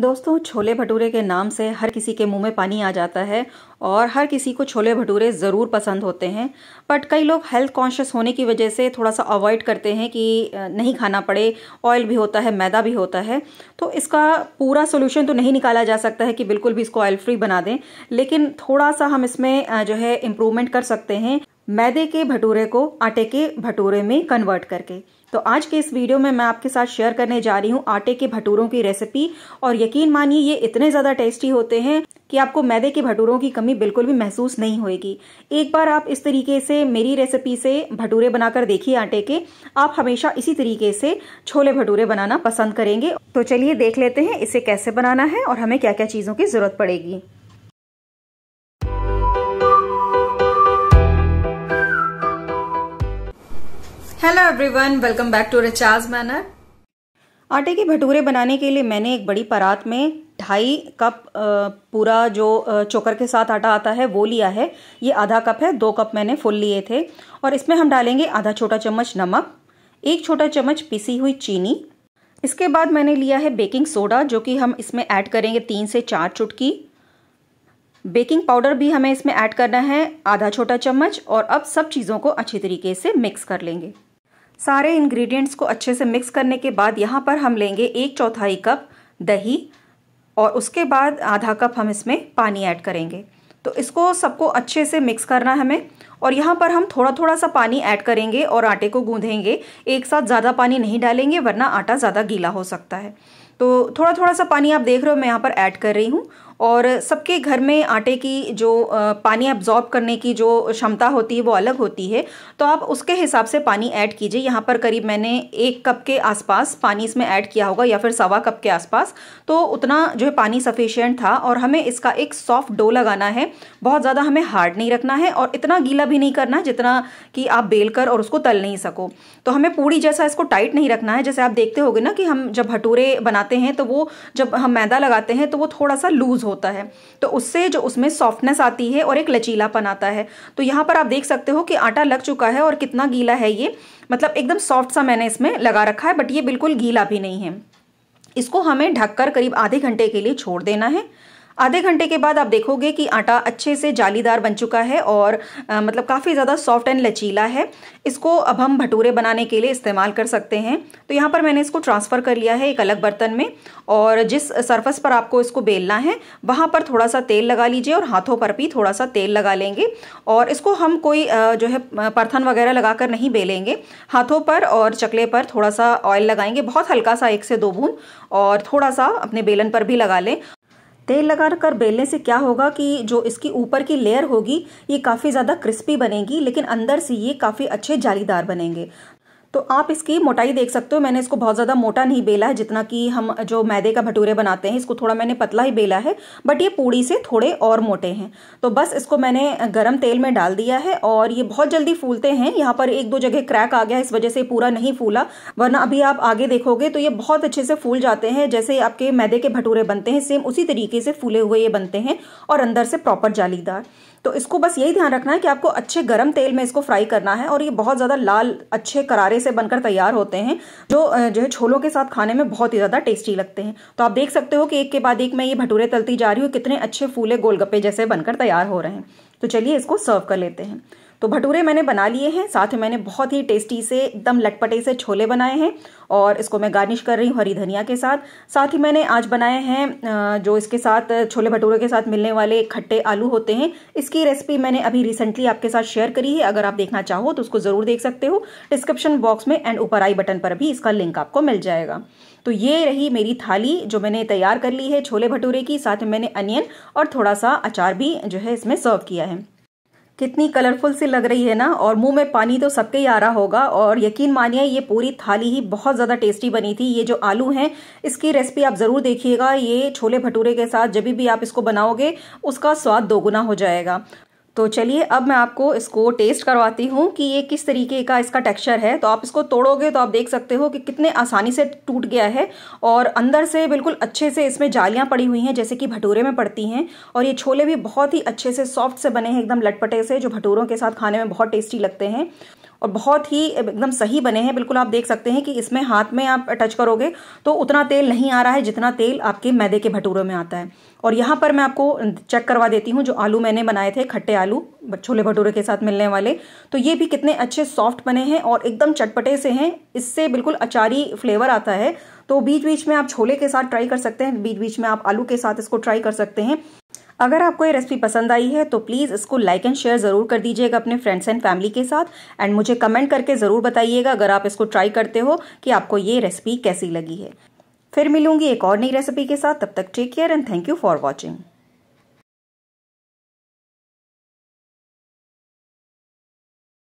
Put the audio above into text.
दोस्तों छोले भटूरे के नाम से हर किसी के मुंह में पानी आ जाता है और हर किसी को छोले भटूरे ज़रूर पसंद होते हैं बट कई लोग हेल्थ कॉन्शियस होने की वजह से थोड़ा सा अवॉइड करते हैं कि नहीं खाना पड़े ऑयल भी होता है मैदा भी होता है तो इसका पूरा सोल्यूशन तो नहीं निकाला जा सकता है कि बिल्कुल भी इसको ऑयल फ्री बना दें लेकिन थोड़ा सा हम इसमें जो है इम्प्रूवमेंट कर सकते हैं मैदे के भटूरे को आटे के भटूरे में कन्वर्ट करके तो आज के इस वीडियो में मैं आपके साथ शेयर करने जा रही हूँ आटे के भटूरों की रेसिपी और यकीन मानिए ये इतने ज़्यादा टेस्टी होते हैं कि आपको मैदे के भटूरों की कमी बिल्कुल भी महसूस नहीं होगी एक बार आप इस तरीके से मेरी रेसिपी से भटूरे बनाकर देखिए आटे के आप हमेशा इसी तरीके से छोले भटूरे बनाना पसंद करेंगे तो चलिए देख लेते हैं इसे कैसे बनाना है और हमें क्या क्या चीज़ों की ज़रूरत पड़ेगी hello everyone welcome back to recharge manner आटे के भटूरे बनाने के लिए मैंने एक बड़ी परात में ढाई कप पूरा जो चोकर के साथ आटा आता है वो लिया है ये आधा कप है दो कप मैंने फुल लिए थे और इसमें हम डालेंगे आधा छोटा चम्मच नमक एक छोटा चम्मच पिसी हुई चीनी इसके बाद मैंने लिया है बेकिंग सोडा जो कि हम इसमें ऐड करेंगे तीन से चार चुटकी बेकिंग पाउडर भी हमें इसमें ऐड करना है आधा छोटा चम्मच और अब सब चीज़ों को अच्छी तरीके से मिक्स कर लेंगे सारे इंग्रेडिएंट्स को अच्छे से मिक्स करने के बाद यहाँ पर हम लेंगे एक चौथाई कप दही और उसके बाद आधा कप हम इसमें पानी ऐड करेंगे तो इसको सबको अच्छे से मिक्स करना है हमें और यहाँ पर हम थोड़ा थोड़ा सा पानी ऐड करेंगे और आटे को गूंधेंगे एक साथ ज़्यादा पानी नहीं डालेंगे वरना आटा ज़्यादा गीला हो सकता है तो थोड़ा थोड़ा सा पानी आप देख रहे हो मैं यहाँ पर ऐड कर रही हूँ और सबके घर में आटे की जो पानी एब्जॉर्ब करने की जो क्षमता होती है वो अलग होती है तो आप उसके हिसाब से पानी ऐड कीजिए यहाँ पर करीब मैंने एक कप के आसपास पानी इसमें ऐड किया होगा या फिर सवा कप के आसपास तो उतना जो है पानी सफिशियंट था और हमें इसका एक सॉफ्ट डो लगाना है बहुत ज़्यादा हमें हार्ड नहीं रखना है और इतना गीला ज़्यादा भी नहीं करना जितना कि आप बेल कर और उसको तल नहीं सको तो हमें पूड़ी जैसा इसको टाइट नहीं रखना है जैसे आप देखते होगे ना कि हम जब भटूरे बनाते हैं तो वो जब हम मैदा लगाते हैं तो वो थोड़ा सा लूज़ होता है तो उससे जो उसमें सॉफ्टनेस आती है और एक लचीलापन आता है तो यहाँ पर आप देख सकते हो कि आटा लग चुका है और कितना गीला है ये मतलब एकदम सॉफ्ट सा मैंने इसमें लगा रखा है बट ये बिल्कुल गीला भी नहीं है इसको हमें ढककर करीब आधे घंटे के लिए छोड़ देना है आधे घंटे के बाद आप देखोगे कि आटा अच्छे से जालीदार बन चुका है और आ, मतलब काफ़ी ज़्यादा सॉफ्ट एंड लचीला है इसको अब हम भटूरे बनाने के लिए इस्तेमाल कर सकते हैं तो यहाँ पर मैंने इसको ट्रांसफ़र कर लिया है एक अलग बर्तन में और जिस सरफस पर आपको इसको बेलना है वहाँ पर थोड़ा सा तेल लगा लीजिए और हाथों पर भी थोड़ा सा तेल लगा लेंगे और इसको हम कोई जो है परथन वगैरह कर नहीं बेलेंगे हाथों पर और चकले पर थोड़ा सा ऑयल लगाएंगे बहुत हल्का सा एक से दो बूंद और थोड़ा सा अपने बेलन पर भी लगा लें तेल लगा कर बेलने से क्या होगा कि जो इसकी ऊपर की लेयर होगी ये काफ़ी ज़्यादा क्रिस्पी बनेगी लेकिन अंदर से ये काफ़ी अच्छे जालीदार बनेंगे तो आप इसकी मोटाई देख सकते हो मैंने इसको बहुत ज़्यादा मोटा नहीं बेला है जितना कि हम जो मैदे का भटूरे बनाते हैं इसको थोड़ा मैंने पतला ही बेला है बट ये पूड़ी से थोड़े और मोटे हैं तो बस इसको मैंने गरम तेल में डाल दिया है और ये बहुत जल्दी फूलते हैं यहाँ पर एक दो जगह क्रैक आ गया इस वजह से पूरा नहीं फूला वरना अभी आप आगे देखोगे तो ये बहुत अच्छे से फूल जाते हैं जैसे आपके मैदे के भटूरे बनते हैं सेम उसी तरीके से फूले हुए ये बनते हैं और अंदर से प्रॉपर जालीदार तो इसको बस यही ध्यान रखना है कि आपको अच्छे गर्म तेल में इसको फ्राई करना है और ये बहुत ज़्यादा लाल अच्छे करारे मसाले से बनकर तैयार होते हैं जो जो है छोलों के साथ खाने में बहुत ही ज़्यादा टेस्टी लगते हैं तो आप देख सकते हो कि एक के बाद एक मैं ये भटूरे तलती जा रही हूँ कितने अच्छे फूले गोलगप्पे जैसे बनकर तैयार हो रहे हैं तो चलिए इसको सर्व कर लेते हैं तो भटूरे मैंने बना लिए हैं साथ में मैंने बहुत ही टेस्टी से एकदम लटपटे से छोले बनाए हैं और इसको मैं गार्निश कर रही हूँ हरी धनिया के साथ साथ ही मैंने आज बनाए हैं जो इसके साथ छोले भटूरे के साथ मिलने वाले खट्टे आलू होते हैं इसकी रेसिपी मैंने अभी रिसेंटली आपके साथ शेयर करी है अगर आप देखना चाहो तो उसको ज़रूर देख सकते हो डिस्क्रिप्शन बॉक्स में एंड ऊपर आई बटन पर भी इसका लिंक आपको मिल जाएगा तो ये रही मेरी थाली जो मैंने तैयार कर ली है छोले भटूरे की साथ में मैंने अनियन और थोड़ा सा अचार भी जो है इसमें सर्व किया है कितनी कलरफुल सी लग रही है ना और मुंह में पानी तो सबके ही आ रहा होगा और यकीन मानिए ये पूरी थाली ही बहुत ज़्यादा टेस्टी बनी थी ये जो आलू हैं इसकी रेसिपी आप ज़रूर देखिएगा ये छोले भटूरे के साथ जब भी आप इसको बनाओगे उसका स्वाद दोगुना हो जाएगा तो चलिए अब मैं आपको इसको टेस्ट करवाती हूँ कि ये किस तरीके का इसका टेक्सचर है तो आप इसको तोड़ोगे तो आप देख सकते हो कि कितने आसानी से टूट गया है और अंदर से बिल्कुल अच्छे से इसमें जालियाँ पड़ी हुई हैं जैसे कि भटूरे में पड़ती हैं और ये छोले भी बहुत ही अच्छे से सॉफ्ट से बने हैं एकदम लटपटे से जो भटूरों के साथ खाने में बहुत टेस्टी लगते हैं और बहुत ही एकदम सही बने हैं बिल्कुल आप देख सकते हैं कि इसमें हाथ में आप टच करोगे तो उतना तेल नहीं आ रहा है जितना तेल आपके मैदे के भटूरों में आता है और यहाँ पर मैं आपको चेक करवा देती हूँ जो आलू मैंने बनाए थे खट्टे आलू छोले भटूरे के साथ मिलने वाले तो ये भी कितने अच्छे सॉफ्ट बने हैं और एकदम चटपटे से हैं इससे बिल्कुल अचारी फ्लेवर आता है तो बीच बीच में आप छोले के साथ ट्राई कर सकते हैं बीच बीच में आप आलू के साथ इसको ट्राई कर सकते हैं अगर आपको ये रेसिपी पसंद आई है तो प्लीज़ इसको लाइक एंड शेयर ज़रूर कर दीजिएगा अपने फ्रेंड्स एंड फैमिली के साथ एंड मुझे कमेंट करके ज़रूर बताइएगा अगर आप इसको ट्राई करते हो कि आपको ये रेसिपी कैसी लगी है फिर मिलूंगी एक और नई रेसिपी के साथ तब तक take care and thank you for watching